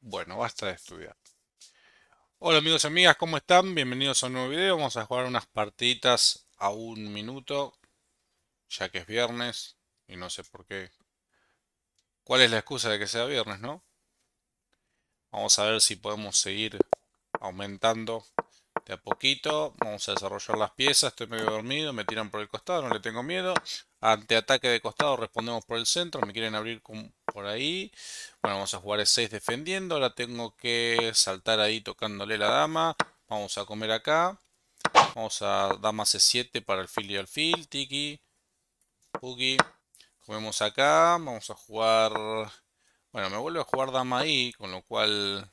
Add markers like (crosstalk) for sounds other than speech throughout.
Bueno, basta de estudiar. Hola amigos y amigas, ¿cómo están? Bienvenidos a un nuevo video. Vamos a jugar unas partiditas a un minuto, ya que es viernes y no sé por qué. ¿Cuál es la excusa de que sea viernes, no? Vamos a ver si podemos seguir aumentando de a poquito. Vamos a desarrollar las piezas. Estoy medio dormido, me tiran por el costado, no le tengo miedo. Ante ataque de costado respondemos por el centro. Me quieren abrir por ahí. Bueno, vamos a jugar E6 defendiendo. Ahora tengo que saltar ahí tocándole la dama. Vamos a comer acá. Vamos a dama C7 e para el fil y alfil. Tiki. Puki. Comemos acá. Vamos a jugar... Bueno, me vuelve a jugar dama ahí, con lo cual...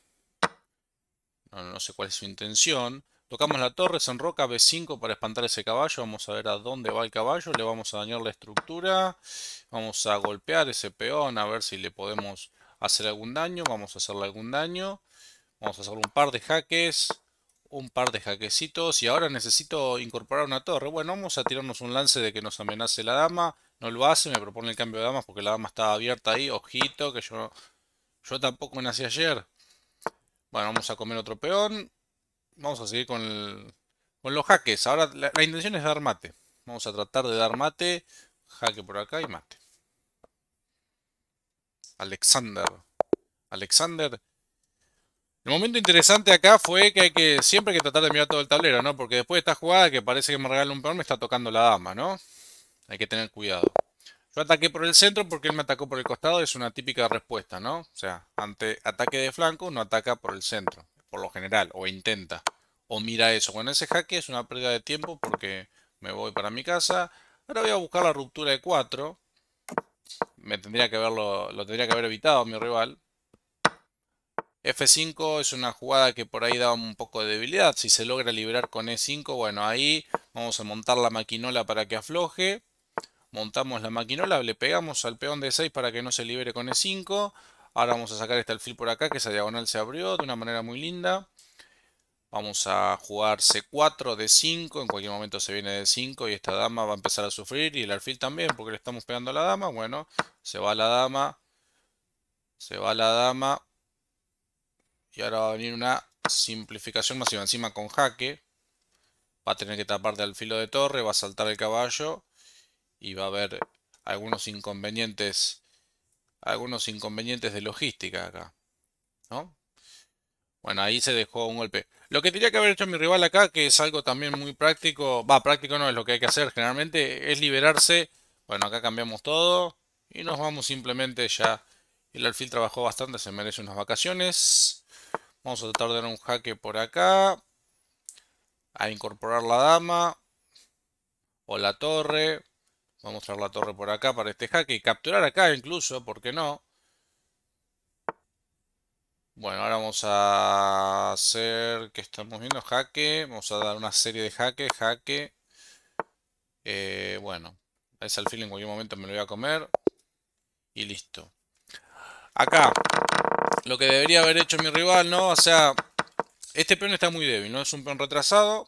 No, no sé cuál es su intención. Tocamos la torre, se roca B5 para espantar ese caballo. Vamos a ver a dónde va el caballo. Le vamos a dañar la estructura. Vamos a golpear ese peón a ver si le podemos hacer algún daño. Vamos a hacerle algún daño. Vamos a hacer un par de jaques. Un par de jaquecitos. Y ahora necesito incorporar una torre. Bueno, vamos a tirarnos un lance de que nos amenace la dama. No lo hace, me propone el cambio de damas porque la dama está abierta ahí. Ojito, que yo, yo tampoco nací ayer. Bueno, vamos a comer otro peón vamos a seguir con, los jaques. Ahora la, intención es dar mate. Vamos a tratar de dar mate. Jaque por acá y mate. Alexander. Alexander. El momento interesante acá fue que hay que siempre hay que tratar de mirar todo el tablero, ¿no? Porque después de esta jugada que parece que me regala un peón, me está tocando la dama, ¿no? Hay que tener cuidado. Yo ataqué por el centro porque él me atacó por el costado, es una típica respuesta, ¿no? O sea, ante ataque de flanco, no ataca por el centro por lo general, o intenta, o mira eso. Con ese jaque es una pérdida de tiempo porque me voy para mi casa. Ahora voy a buscar la ruptura de 4. Me tendría que verlo, lo tendría que haber evitado mi rival. F5 es una jugada que por ahí da un poco de debilidad. Si se logra liberar con E5, bueno, ahí vamos a montar la maquinola para que afloje montamos la maquinola, le pegamos al peón de 6 para que no se libere con E5, Ahora vamos a sacar este alfil por acá, que esa diagonal se abrió de una manera muy linda. Vamos a jugar C4, D5, en cualquier momento se viene D5 y esta dama va a empezar a sufrir y el alfil también porque le estamos pegando a la dama. Bueno, se va la dama, se va la dama y ahora va a venir una simplificación masiva encima con jaque. Va a tener que tapar alfil o de torre, va a saltar el caballo y va a haber algunos inconvenientes algunos inconvenientes de logística acá. ¿No? Bueno, ahí se dejó un golpe. Lo que tenía que haber hecho mi rival acá, que es algo también muy práctico, va, práctico no es lo que hay que hacer generalmente, es liberarse. Bueno, acá cambiamos todo y nos vamos simplemente ya. El alfil trabajó bastante, se merece unas vacaciones. Vamos a tratar de dar un jaque por acá. A incorporar la dama. O la torre. Vamos a mostrar la torre por acá para este jaque. y Capturar acá incluso, ¿por qué no? Bueno, ahora vamos a hacer... que estamos viendo? Jaque. Vamos a dar una serie de jaque, jaque. Eh, bueno, ese alfil en cualquier momento me lo voy a comer. Y listo. Acá, lo que debería haber hecho mi rival, ¿no? O sea, este peón está muy débil, ¿no? Es un peón retrasado.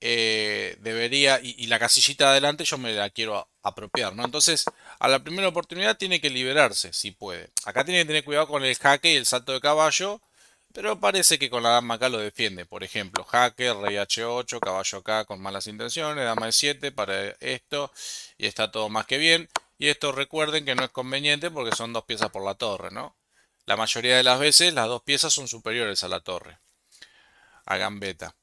Eh, debería, y, la casillita adelante yo me la quiero apropiar, ¿no? Entonces, a la primera oportunidad tiene que liberarse, si puede. Acá tiene que tener cuidado con el jaque y el salto de caballo, pero parece que con la dama acá lo defiende. Por ejemplo, jaque, rey h8, caballo acá con malas intenciones, dama e7 para esto, y está todo más que bien. Y esto recuerden que no es conveniente porque son dos piezas por la torre, ¿no? La mayoría de las veces las dos piezas son superiores a la torre. a gambeta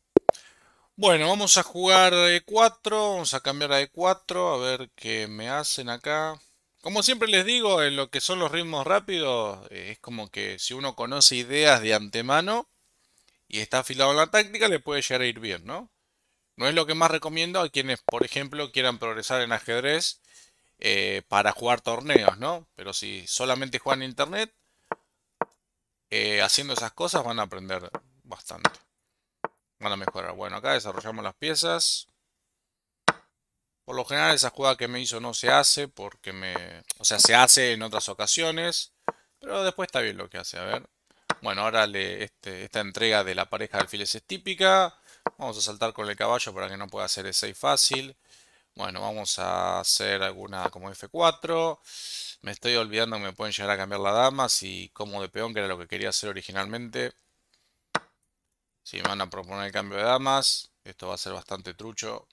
bueno, vamos a jugar E4, vamos a cambiar a E4, a ver qué me hacen acá. Como siempre les digo, en lo que son los ritmos rápidos, eh, es como que si uno conoce ideas de antemano y está afilado en la táctica, le puede llegar a ir bien, ¿no? No es lo que más recomiendo a quienes, por ejemplo, quieran progresar en ajedrez eh, para jugar torneos, ¿no? Pero si solamente juegan internet, eh, haciendo esas cosas van a aprender bastante van a mejorar. Bueno, acá desarrollamos las piezas. Por lo general esa jugada que me hizo no se hace porque me... O sea, se hace en otras ocasiones. Pero después está bien lo que hace. A ver. Bueno, ahora le, este, esta entrega de la pareja de alfiles es típica. Vamos a saltar con el caballo para que no pueda hacer ese fácil. Bueno, vamos a hacer alguna como F4. Me estoy olvidando que me pueden llegar a cambiar la dama. Si como de peón, que era lo que quería hacer originalmente. Si me van a proponer el cambio de damas, esto va a ser bastante trucho.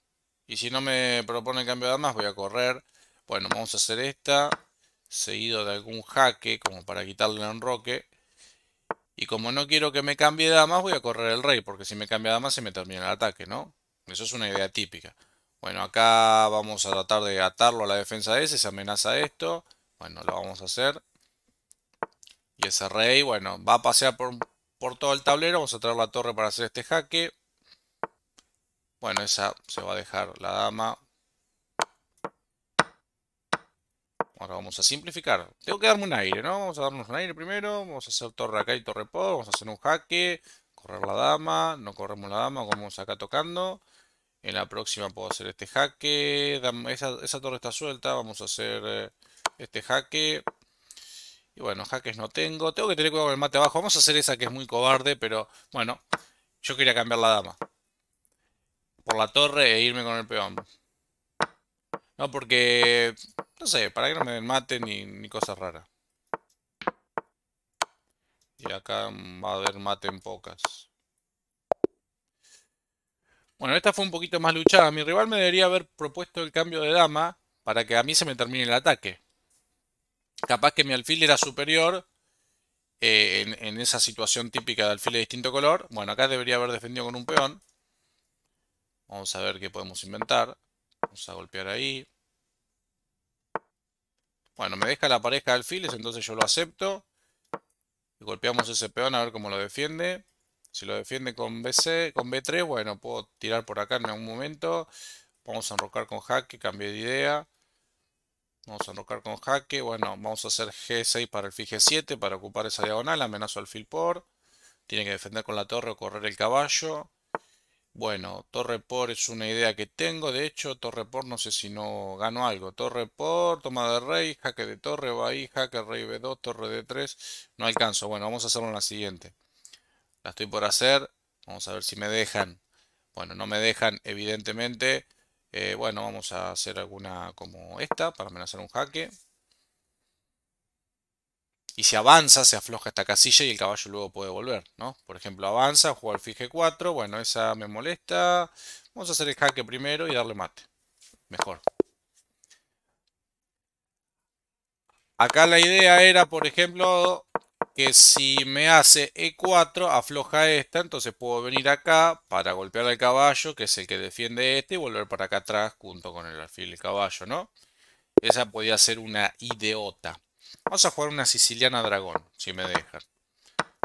Y si no me propone el cambio de damas, voy a correr. Bueno, vamos a hacer esta, seguido de algún jaque, como para quitarle el enroque. Y como no quiero que me cambie de damas, voy a correr el rey, porque si me cambia damas se me termina el ataque, ¿no? Eso es una idea típica. Bueno, acá vamos a tratar de atarlo a la defensa de ese, se amenaza esto. Bueno, lo vamos a hacer. Y ese rey, bueno, va a pasear por por todo el tablero. Vamos a traer la torre para hacer este jaque. Bueno, esa se va a dejar la dama. Ahora vamos a simplificar. Tengo que darme un aire, ¿no? Vamos a darnos un aire primero. Vamos a hacer torre acá y torre por. Vamos a hacer un jaque. Correr la dama. No corremos la dama. Vamos acá tocando. En la próxima puedo hacer este jaque. Esa, esa torre está suelta. Vamos a hacer eh, este jaque. Y bueno, jaques no tengo. Tengo que tener cuidado con el mate abajo. Vamos a hacer esa que es muy cobarde, pero bueno. Yo quería cambiar la dama. Por la torre e irme con el peón. No, porque... No sé, para que no me den mate ni, ni cosas raras. Y acá va a haber mate en pocas. Bueno, esta fue un poquito más luchada. Mi rival me debería haber propuesto el cambio de dama para que a mí se me termine el ataque capaz que mi alfil era superior eh, en, esa situación típica de alfil de distinto color. Bueno, acá debería haber defendido con un peón. Vamos a ver qué podemos inventar. Vamos a golpear ahí. Bueno, me deja la pareja de alfiles, entonces yo lo acepto. Y golpeamos ese peón a ver cómo lo defiende. Si lo defiende con con B3, bueno, puedo tirar por acá en algún momento. Vamos a enrocar con que cambié de idea. Vamos a enrocar con jaque. Bueno, vamos a hacer G6 para el fije 7 para ocupar esa diagonal. Amenazo al fil por. Tiene que defender con la torre o correr el caballo. Bueno, torre por es una idea que tengo. De hecho, torre por no sé si no gano algo. Torre por, toma de rey, jaque de torre, va ahí, jaque rey B2, torre D3. No alcanzo. Bueno, vamos a hacerlo en la siguiente. La estoy por hacer. Vamos a ver si me dejan. Bueno, no me dejan, evidentemente. Eh, bueno, vamos a hacer alguna como esta para amenazar un jaque. Y si avanza, se afloja esta casilla y el caballo luego puede volver, ¿no? Por ejemplo, avanza, juega alfil g4. Bueno, esa me molesta. Vamos a hacer el jaque primero y darle mate. Mejor. Acá la idea era, por ejemplo, que si me hace E4, afloja esta, entonces puedo venir acá para golpear al caballo, que es el que defiende este, y volver para acá atrás junto con el alfil el caballo, ¿no? Esa podía ser una idiota. Vamos a jugar una siciliana dragón, si me dejan.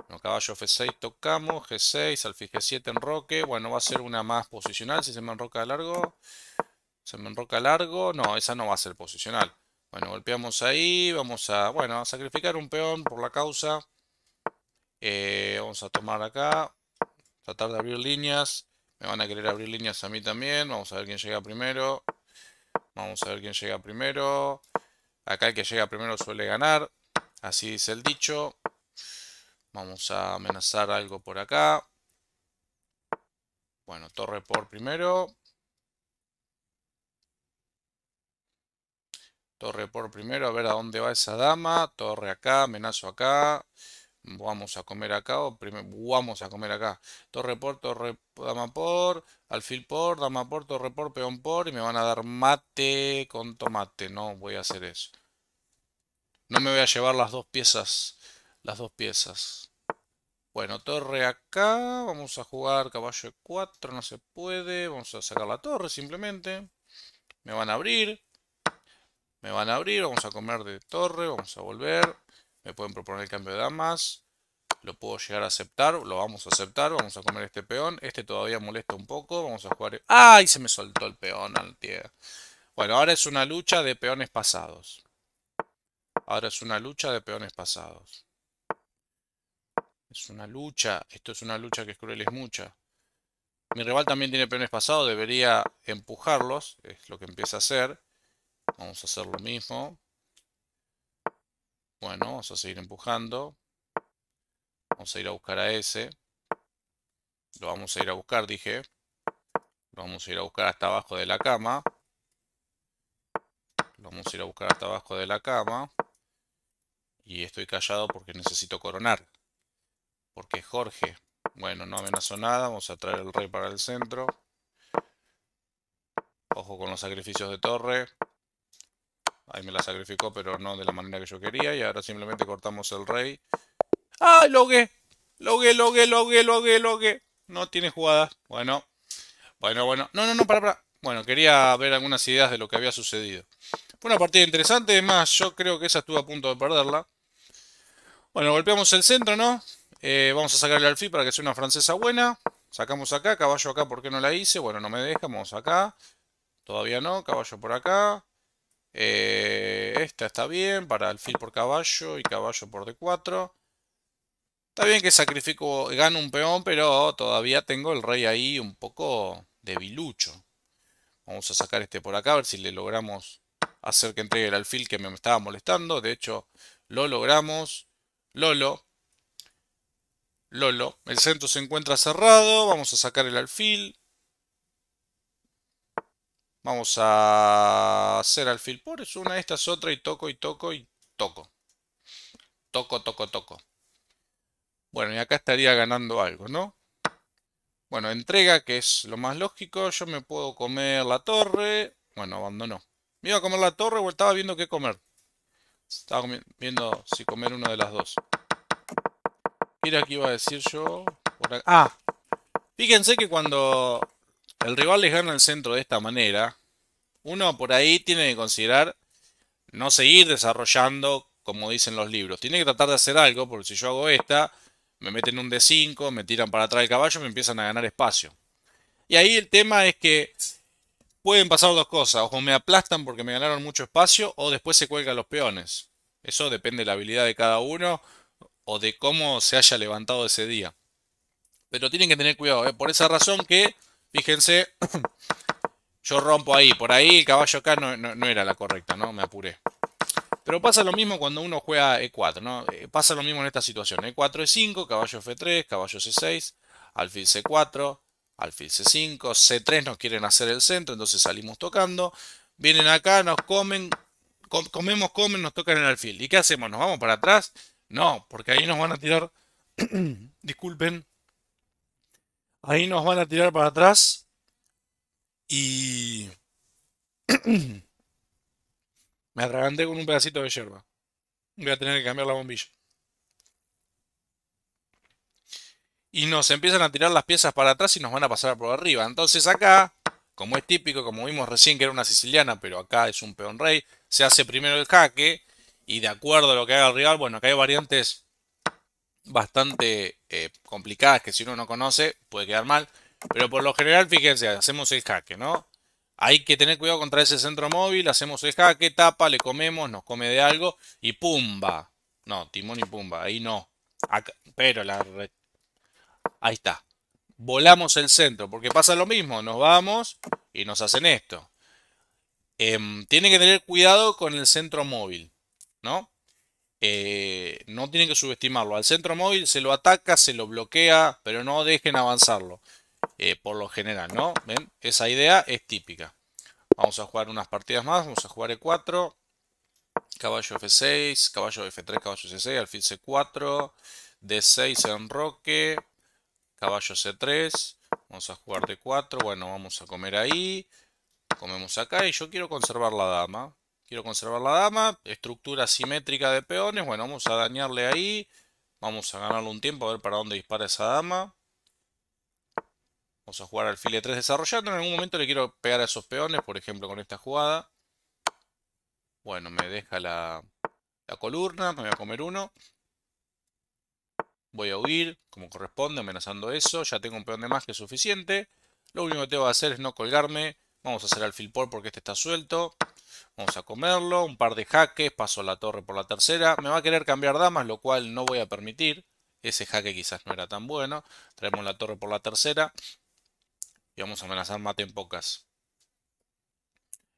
No, caballo F6 tocamos, G6, alfil G7 enroque. Bueno, va a ser una más posicional si se me enroca largo. Se me enroca largo. No, esa no va a ser posicional. Bueno, golpeamos ahí. Vamos a, bueno, a sacrificar un peón por la causa. Eh, vamos a tomar acá. Tratar de abrir líneas. Me van a querer abrir líneas a mí también. Vamos a ver quién llega primero. Vamos a ver quién llega primero. Acá el que llega primero suele ganar. Así dice el dicho. Vamos a amenazar algo por acá. Bueno, torre por primero. Torre por primero, a ver a dónde va esa dama. Torre acá, amenazo acá. Vamos a comer acá o primero, vamos a comer acá. Torre por, torre, dama por, alfil por, dama por, torre por, peón por. Y me van a dar mate con tomate. No voy a hacer eso. No me voy a llevar las dos piezas. Las dos piezas. Bueno, torre acá. Vamos a jugar caballo de 4. No se puede. Vamos a sacar la torre simplemente. Me van a abrir. Me van a abrir, vamos a comer de torre, vamos a volver. Me pueden proponer el cambio de damas. Lo puedo llegar a aceptar, lo vamos a aceptar. Vamos a comer este peón. Este todavía molesta un poco. Vamos a jugar... ¡Ay! Se me soltó el peón al Bueno, ahora es una lucha de peones pasados. Ahora es una lucha de peones pasados. Es una lucha. Esto es una lucha que es cruel, es mucha. Mi rival también tiene peones pasados. Debería empujarlos. Es lo que empieza a hacer. Vamos a hacer lo mismo. Bueno, vamos a seguir empujando. Vamos a ir a buscar a ese. Lo vamos a ir a buscar, dije. Lo vamos a ir a buscar hasta abajo de la cama. Lo vamos a ir a buscar hasta abajo de la cama. Y estoy callado porque necesito coronar. Porque Jorge. Bueno, no amenazó nada. Vamos a traer el rey para el centro. Ojo con los sacrificios de torre. Ahí me la sacrificó, pero no de la manera que yo quería. Y ahora simplemente cortamos el rey. ¡Ah! Logué. Logué, logué, logué, logué, logué. No tiene jugada. Bueno. Bueno, bueno. No, no, no, para, para. Bueno, quería ver algunas ideas de lo que había sucedido. Fue una partida interesante. Además, yo creo que esa estuvo a punto de perderla. Bueno, golpeamos el centro, ¿no? Eh, vamos a sacarle al fi para que sea una francesa buena. Sacamos acá, caballo acá, ¿por qué no la hice? Bueno, no me dejamos vamos acá. Todavía no, caballo por acá. Eh, esta está bien para alfil por caballo y caballo por d4. Está bien que sacrifico, gano un peón, pero todavía tengo el rey ahí un poco debilucho. Vamos a sacar este por acá, a ver si le logramos hacer que entregue el alfil que me estaba molestando. De hecho, lo logramos. Lolo. Lolo. El centro se encuentra cerrado. Vamos a sacar el alfil. Vamos a hacer alfil por. Es una, de es otra y toco y toco y toco. Toco, toco, toco. Bueno, y acá estaría ganando algo, ¿no? Bueno, entrega, que es lo más lógico. Yo me puedo comer la torre. Bueno, abandonó. Me iba a comer la torre o estaba viendo qué comer. Estaba viendo si comer una de las dos. Mira, qué iba a decir yo. Ah, fíjense que cuando el rival les gana el centro de esta manera, uno por ahí tiene que considerar no seguir desarrollando como dicen los libros. Tiene que tratar de hacer algo, porque si yo hago esta, me meten un D5, me tiran para atrás el caballo y me empiezan a ganar espacio. Y ahí el tema es que pueden pasar dos cosas. O me aplastan porque me ganaron mucho espacio, o después se cuelgan los peones. Eso depende de la habilidad de cada uno o de cómo se haya levantado ese día. Pero tienen que tener cuidado, ¿eh? por esa razón que Fíjense, (coughs) yo rompo ahí. Por ahí el caballo acá no, era la correcta, ¿no? Me apuré. Pero pasa lo mismo cuando uno juega E4, ¿no? Eh, pasa lo mismo en esta situación. E4, E5, caballo F3, caballo C6, alfil C4, alfil C5, C3 nos quieren hacer el centro, entonces salimos tocando. Vienen acá, nos comen, comemos, comen, nos tocan el alfil. ¿Y qué hacemos? ¿Nos vamos para atrás? No, porque ahí nos van a tirar, (coughs) disculpen, Ahí nos van a tirar para atrás. Y... (clears throat) Me atraganté con un pedacito de hierba. Voy a tener que cambiar la bombilla. Y nos empiezan a tirar las piezas para atrás y nos van a pasar por arriba. Entonces acá, como es típico, como vimos recién que era una siciliana, pero acá es un peón rey, se hace primero el jaque. Y de acuerdo a lo que haga el rival, bueno, acá hay variantes bastante eh, complicadas que si uno no conoce puede quedar mal. Pero por lo general, fíjense, hacemos el jaque, ¿no? Hay que tener cuidado contra ese centro móvil, hacemos el jaque, tapa, le comemos, nos come de algo y pumba. No, timón y pumba, ahí no. pero la... Ahí está. Volamos el centro, porque pasa lo mismo, nos vamos y nos hacen esto. Em, tiene que tener cuidado con el centro móvil, ¿no? Eh, no tienen que subestimarlo. Al centro móvil se lo ataca, se lo bloquea, pero no dejen avanzarlo. Eh, por lo general, ¿no? ¿Ven? Esa idea es típica. Vamos a jugar unas partidas más. Vamos a jugar E4. Caballo F6, caballo F3, caballo C6, alfil C4, D6 en roque, caballo C3, vamos a jugar D4, bueno, vamos a comer ahí, comemos acá y yo quiero conservar la dama, Quiero conservar la dama. Estructura simétrica de peones. Bueno, vamos a dañarle ahí. Vamos a ganarle un tiempo a ver para dónde dispara esa dama. Vamos a jugar file 3 desarrollando. En algún momento le quiero pegar a esos peones, por ejemplo, con esta jugada. Bueno, me deja la, columna. Me voy a comer uno. Voy a huir, como corresponde, amenazando eso. Ya tengo un peón de más que suficiente. Lo único que tengo que hacer es no colgarme. Vamos a hacer alfil por porque este está suelto. Vamos a comerlo, un par de jaques, paso la torre por la tercera. Me va a querer cambiar damas, lo cual no voy a permitir. Ese jaque quizás no era tan bueno. Traemos la torre por la tercera. Y vamos a amenazar mate en pocas.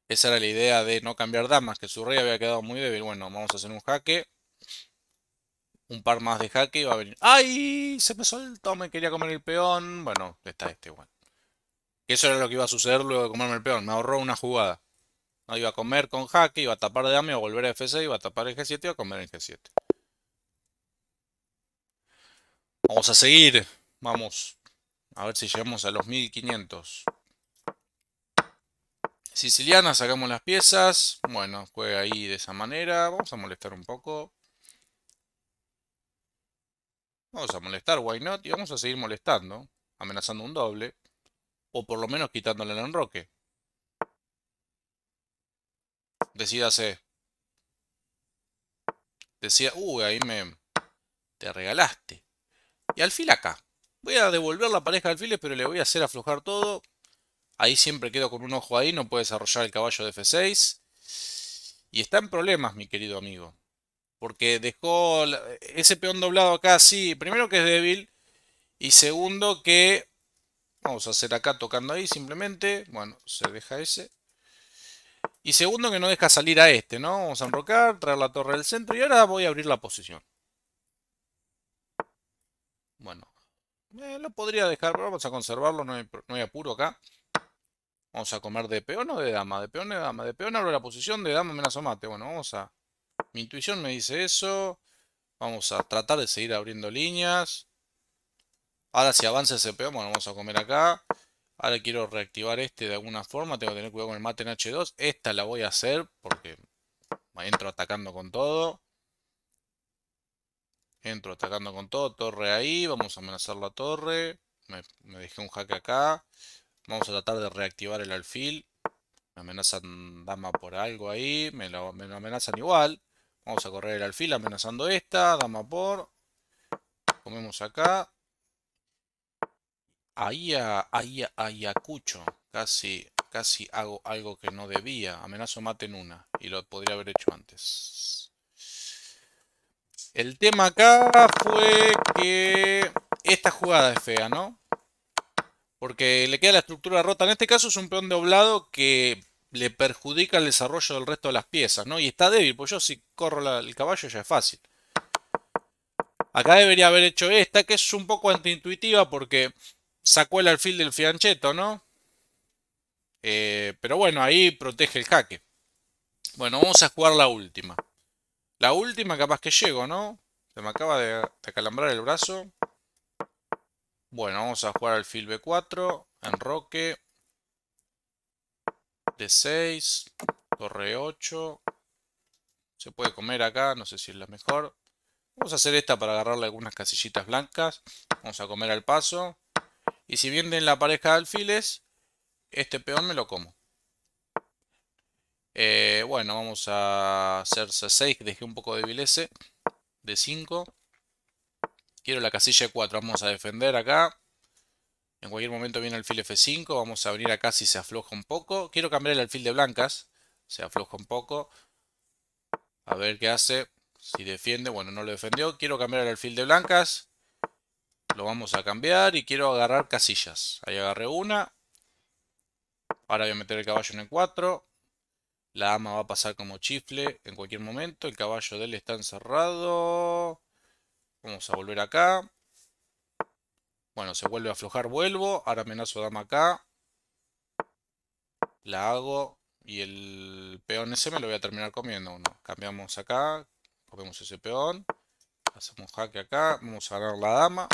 Esa era la idea de no cambiar damas, que su rey había quedado muy débil. Bueno, vamos a hacer un jaque. Un par más de jaque y va a venir... ¡Ay! Se me soltó, me quería comer el peón. Bueno, está este, igual. Eso era lo que iba a suceder luego de comerme el peón. Me ahorró una jugada. No, iba a comer con jaque, iba a tapar de dame, iba a volver a F6, iba a tapar el G7, iba a comer el G7. Vamos a seguir. Vamos. A ver si llegamos a los 1500. Siciliana, sacamos las piezas. Bueno, juega ahí de esa manera. Vamos a molestar un poco. Vamos a molestar, why not? Y vamos a seguir molestando. Amenazando un doble. O por lo menos quitándole el enroque. Decídase. Decía, uy, uh, ahí me... Te regalaste. Y alfil acá. Voy a devolver la pareja de alfiles, pero le voy a hacer aflojar todo. Ahí siempre quedo con un ojo ahí, no puede desarrollar el caballo de F6. Y está en problemas, mi querido amigo. Porque dejó ese peón doblado acá, sí. Primero que es débil. Y segundo que... Vamos a hacer acá tocando ahí simplemente. Bueno, se deja ese. Y segundo, que no deja salir a este, ¿no? Vamos a enrocar, traer la torre del centro y ahora voy a abrir la posición. Bueno, eh, lo podría dejar, pero vamos a conservarlo, no hay, apuro acá. Vamos a comer de peón o de dama, de peón o de dama. De peón abro la posición, de dama menos mate. Bueno, vamos a... Mi intuición me dice eso. Vamos a tratar de seguir abriendo líneas. Ahora si avanza ese peón, bueno, vamos a comer acá. Ahora quiero reactivar este de alguna forma. Tengo que tener cuidado con el mate en H2. Esta la voy a hacer porque entro atacando con todo. Entro atacando con todo. Torre ahí. Vamos a amenazar la torre. Me, dejé un hack acá. Vamos a tratar de reactivar el alfil. Me amenazan dama por algo ahí. Me me lo amenazan igual. Vamos a correr el alfil amenazando esta. Dama por. Comemos acá ahí a, Casi, casi hago algo que no debía. Amenazo mate en una. Y lo podría haber hecho antes. El tema acá fue que esta jugada es fea, ¿no? Porque le queda la estructura rota. En este caso es un peón doblado que le perjudica el desarrollo del resto de las piezas, ¿no? Y está débil, pues yo si corro el caballo ya es fácil. Acá debería haber hecho esta, que es un poco antiintuitiva porque sacó el alfil del fiancheto, ¿no? Eh, pero bueno, ahí protege el jaque. Bueno, vamos a jugar la última. La última capaz que llego, ¿no? Se me acaba de, acalambrar el brazo. Bueno, vamos a jugar alfil B4. Enroque. D6. Torre 8. Se puede comer acá, no sé si es la mejor. Vamos a hacer esta para agarrarle algunas casillitas blancas. Vamos a comer al paso. Y si vienen la pareja de alfiles, este peón me lo como. Eh, bueno, vamos a hacer C6, que dejé un poco de ese. De 5. Quiero la casilla 4, vamos a defender acá. En cualquier momento viene alfil F5, vamos a abrir acá si se afloja un poco. Quiero cambiar el alfil de blancas, se afloja un poco. A ver qué hace, si defiende, bueno no lo defendió. Quiero cambiar el alfil de blancas, lo vamos a cambiar y quiero agarrar casillas. Ahí agarré una. Ahora voy a meter el caballo en el 4. La dama va a pasar como chifle en cualquier momento. El caballo de él está encerrado. Vamos a volver acá. Bueno, se vuelve a aflojar, vuelvo. Ahora amenazo a dama acá. La hago. Y el peón ese me lo voy a terminar comiendo. Cambiamos acá. Comemos ese peón. Hacemos jaque acá. Vamos a agarrar la dama.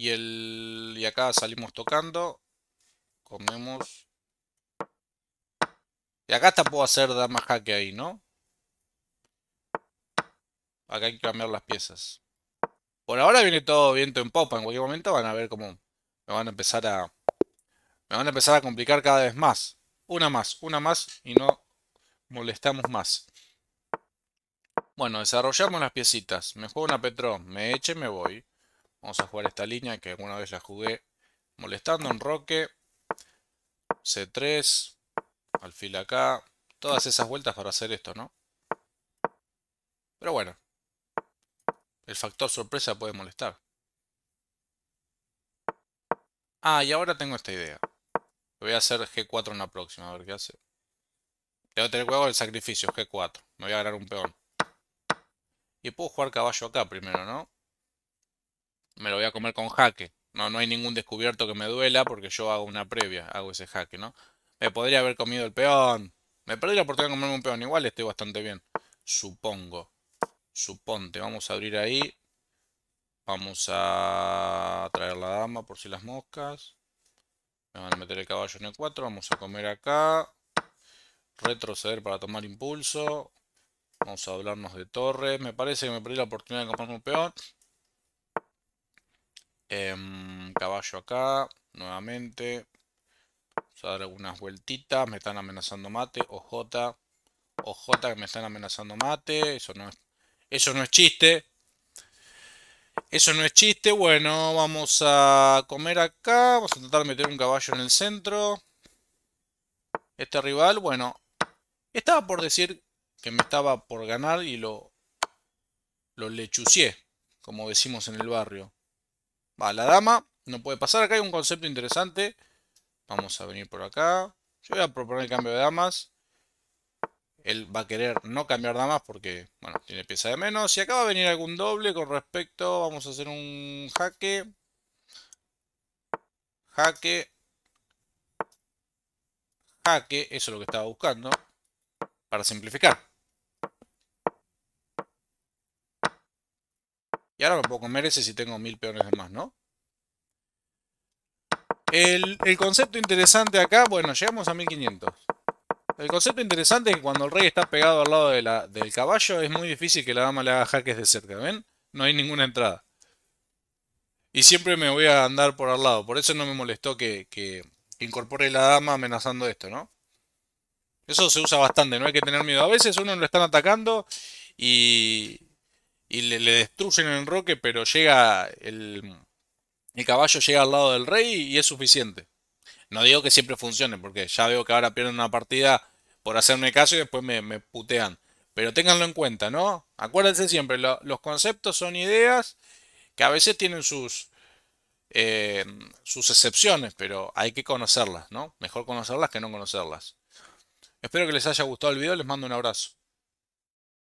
Y, el, y acá salimos tocando. Comemos. Y acá hasta puedo hacer dama jaque ahí, ¿no? Acá hay que cambiar las piezas. Por ahora viene todo viento en popa. En cualquier momento van a ver cómo me van a empezar a... Me van a empezar a complicar cada vez más. Una más, una más y no molestamos más. Bueno, desarrollamos las piecitas. Me juego una Petro, me eche me voy. Vamos a jugar esta línea que alguna vez la jugué molestando en roque. C3, alfil acá. Todas esas vueltas para hacer esto, ¿no? Pero bueno. El factor sorpresa puede molestar. Ah, y ahora tengo esta idea. Voy a hacer G4 en la próxima, a ver qué hace. que tener cuidado el sacrificio, G4. Me voy a ganar un peón. Y puedo jugar caballo acá primero, ¿no? me lo voy a comer con jaque. No, no hay ningún descubierto que me duela porque yo hago una previa, hago ese jaque, ¿no? Me podría haber comido el peón. Me perdí la oportunidad de comerme un peón. Igual estoy bastante bien. Supongo. Suponte. Vamos a abrir ahí. Vamos a traer la dama por si las moscas. Me van a meter el caballo en el 4. Vamos a comer acá. Retroceder para tomar impulso. Vamos a hablarnos de torres. Me parece que me perdí la oportunidad de comerme un peón. Em, caballo acá, nuevamente. Vamos a dar algunas vueltitas. Me están amenazando mate. OJ. OJ que me están amenazando mate. Eso no es, eso no es chiste. Eso no es chiste. Bueno, vamos a comer acá. Vamos a intentar meter un caballo en el centro. Este rival, bueno, estaba por decir que me estaba por ganar y lo, lo lechucié, como decimos en el barrio. Va, la dama no puede pasar. Acá hay un concepto interesante. Vamos a venir por acá. Yo voy a proponer el cambio de damas. Él va a querer no cambiar damas porque, tiene pieza de menos. Y acá va a venir algún doble con respecto... Vamos a hacer un jaque. Jaque. Jaque. Eso es lo que estaba buscando. Para simplificar. Y ahora me puedo comer ese si tengo mil peones de más, ¿no? El, concepto interesante acá, bueno, llegamos a 1500. El concepto interesante es que cuando el rey está pegado al lado del caballo es muy difícil que la dama le haga jaques de cerca, ¿ven? No hay ninguna entrada. Y siempre me voy a andar por al lado, por eso no me molestó que, que incorpore la dama amenazando esto, ¿no? Eso se usa bastante, no hay que tener miedo. A veces uno lo están atacando y, y le, destruyen el roque, pero llega el, caballo llega al lado del rey y, es suficiente. No digo que siempre funcione, porque ya veo que ahora pierden una partida por hacerme caso y después me, putean. Pero ténganlo en cuenta, ¿no? Acuérdense siempre, los conceptos son ideas que a veces tienen sus, eh, sus excepciones, pero hay que conocerlas, ¿no? Mejor conocerlas que no conocerlas. Espero que les haya gustado el video, les mando un abrazo.